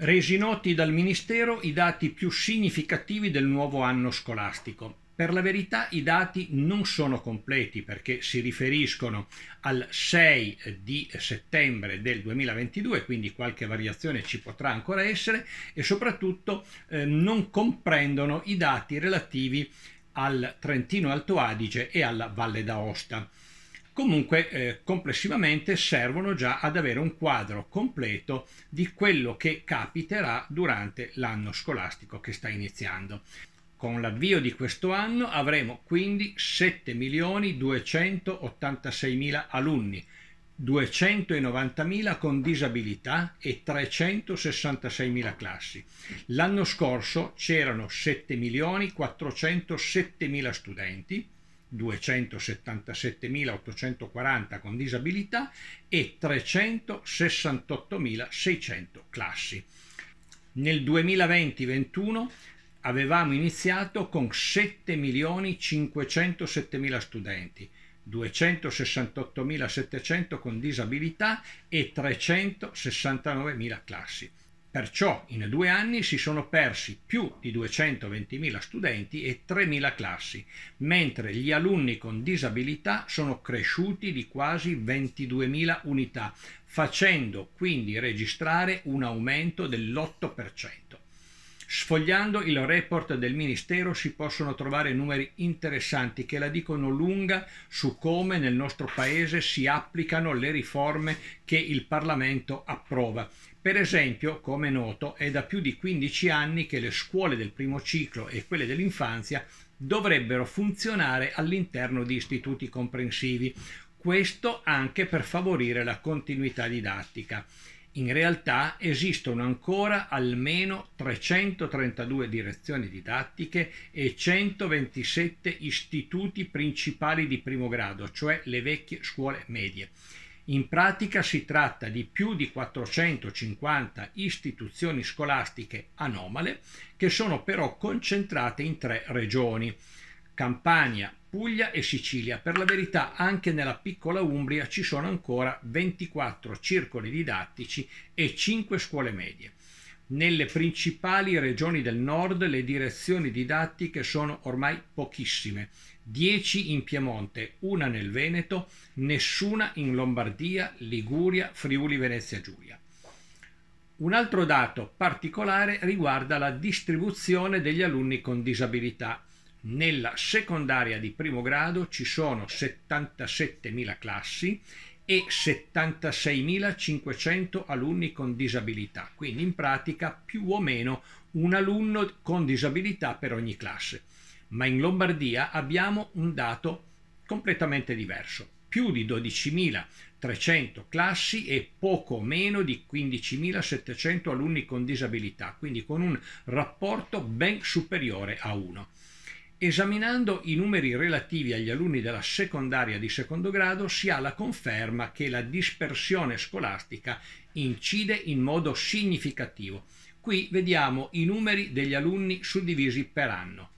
Resi noti dal Ministero i dati più significativi del nuovo anno scolastico. Per la verità i dati non sono completi perché si riferiscono al 6 di settembre del 2022, quindi qualche variazione ci potrà ancora essere e soprattutto eh, non comprendono i dati relativi al Trentino Alto Adige e alla Valle d'Aosta. Comunque eh, complessivamente servono già ad avere un quadro completo di quello che capiterà durante l'anno scolastico che sta iniziando. Con l'avvio di questo anno avremo quindi 7.286.000 alunni, 290.000 con disabilità e 366.000 classi. L'anno scorso c'erano 7.407.000 studenti, 277.840 con disabilità e 368.600 classi. Nel 2020-21 avevamo iniziato con 7.507.000 studenti, 268.700 con disabilità e 369.000 classi. Perciò in due anni si sono persi più di 220.000 studenti e 3.000 classi, mentre gli alunni con disabilità sono cresciuti di quasi 22.000 unità, facendo quindi registrare un aumento dell'8%. Sfogliando il report del Ministero si possono trovare numeri interessanti che la dicono lunga su come nel nostro Paese si applicano le riforme che il Parlamento approva. Per esempio, come è noto, è da più di 15 anni che le scuole del primo ciclo e quelle dell'infanzia dovrebbero funzionare all'interno di istituti comprensivi, questo anche per favorire la continuità didattica in realtà esistono ancora almeno 332 direzioni didattiche e 127 istituti principali di primo grado, cioè le vecchie scuole medie. In pratica si tratta di più di 450 istituzioni scolastiche anomale che sono però concentrate in tre regioni, Campania, Puglia e Sicilia. Per la verità anche nella piccola Umbria ci sono ancora 24 circoli didattici e 5 scuole medie. Nelle principali regioni del nord le direzioni didattiche sono ormai pochissime, 10 in Piemonte, una nel Veneto, nessuna in Lombardia, Liguria, Friuli Venezia Giulia. Un altro dato particolare riguarda la distribuzione degli alunni con disabilità nella secondaria di primo grado ci sono 77.000 classi e 76.500 alunni con disabilità, quindi in pratica più o meno un alunno con disabilità per ogni classe. Ma in Lombardia abbiamo un dato completamente diverso, più di 12.300 classi e poco meno di 15.700 alunni con disabilità, quindi con un rapporto ben superiore a 1. Esaminando i numeri relativi agli alunni della secondaria di secondo grado si ha la conferma che la dispersione scolastica incide in modo significativo. Qui vediamo i numeri degli alunni suddivisi per anno.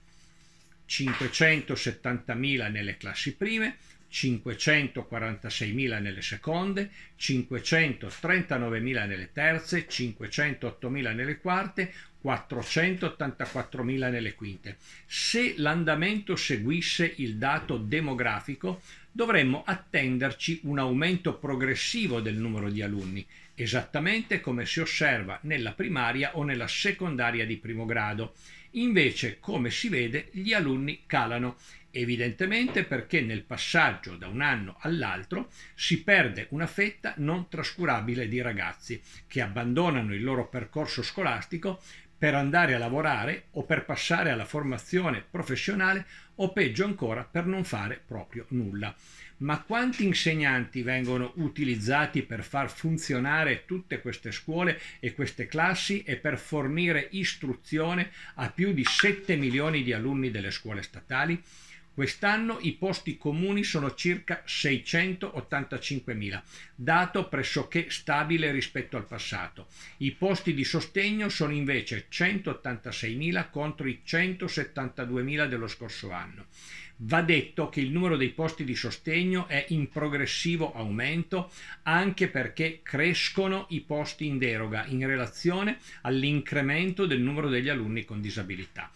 570.000 nelle classi prime, 546.000 nelle seconde, 539.000 nelle terze, 508.000 nelle quarte, 484.000 nelle quinte. Se l'andamento seguisse il dato demografico, dovremmo attenderci un aumento progressivo del numero di alunni, esattamente come si osserva nella primaria o nella secondaria di primo grado. Invece, come si vede, gli alunni calano evidentemente perché nel passaggio da un anno all'altro si perde una fetta non trascurabile di ragazzi che abbandonano il loro percorso scolastico per andare a lavorare o per passare alla formazione professionale o peggio ancora per non fare proprio nulla. Ma quanti insegnanti vengono utilizzati per far funzionare tutte queste scuole e queste classi e per fornire istruzione a più di 7 milioni di alunni delle scuole statali? Quest'anno i posti comuni sono circa 685.000, dato pressoché stabile rispetto al passato. I posti di sostegno sono invece 186.000 contro i 172.000 dello scorso anno. Va detto che il numero dei posti di sostegno è in progressivo aumento anche perché crescono i posti in deroga in relazione all'incremento del numero degli alunni con disabilità.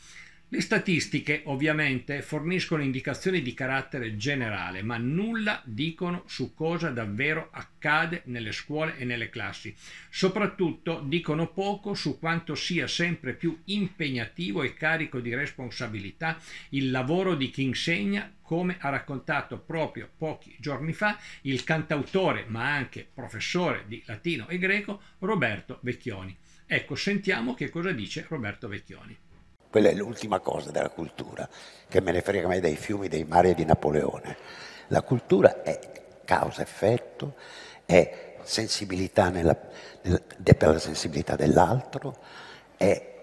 Le statistiche ovviamente forniscono indicazioni di carattere generale, ma nulla dicono su cosa davvero accade nelle scuole e nelle classi. Soprattutto dicono poco su quanto sia sempre più impegnativo e carico di responsabilità il lavoro di chi insegna come ha raccontato proprio pochi giorni fa il cantautore ma anche professore di latino e greco Roberto Vecchioni. Ecco, sentiamo che cosa dice Roberto Vecchioni. Quella è l'ultima cosa della cultura, che me ne frega mai dei fiumi, dei mari e di Napoleone. La cultura è causa-effetto, è sensibilità nella, nel, per la sensibilità dell'altro, è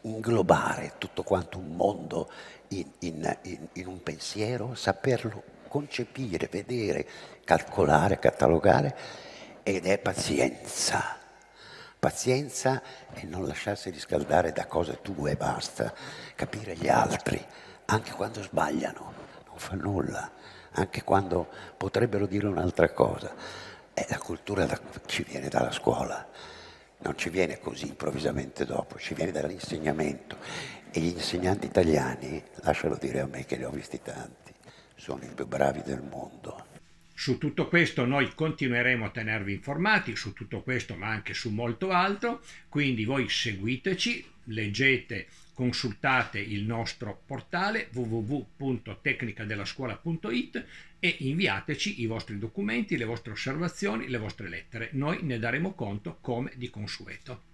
inglobare tutto quanto un mondo in, in, in, in, un pensiero, saperlo concepire, vedere, calcolare, catalogare ed è pazienza pazienza e non lasciarsi riscaldare da cose tue e basta, capire gli altri, anche quando sbagliano, non fa nulla, anche quando potrebbero dire un'altra cosa. E la cultura da, ci viene dalla scuola, non ci viene così improvvisamente dopo, ci viene dall'insegnamento. E gli insegnanti italiani, lascialo dire a me che li ho visti tanti, sono i più bravi del mondo. Su tutto questo noi continueremo a tenervi informati, su tutto questo ma anche su molto altro, quindi voi seguiteci, leggete, consultate il nostro portale www.tecnicadellascuola.it e inviateci i vostri documenti, le vostre osservazioni, le vostre lettere. Noi ne daremo conto come di consueto.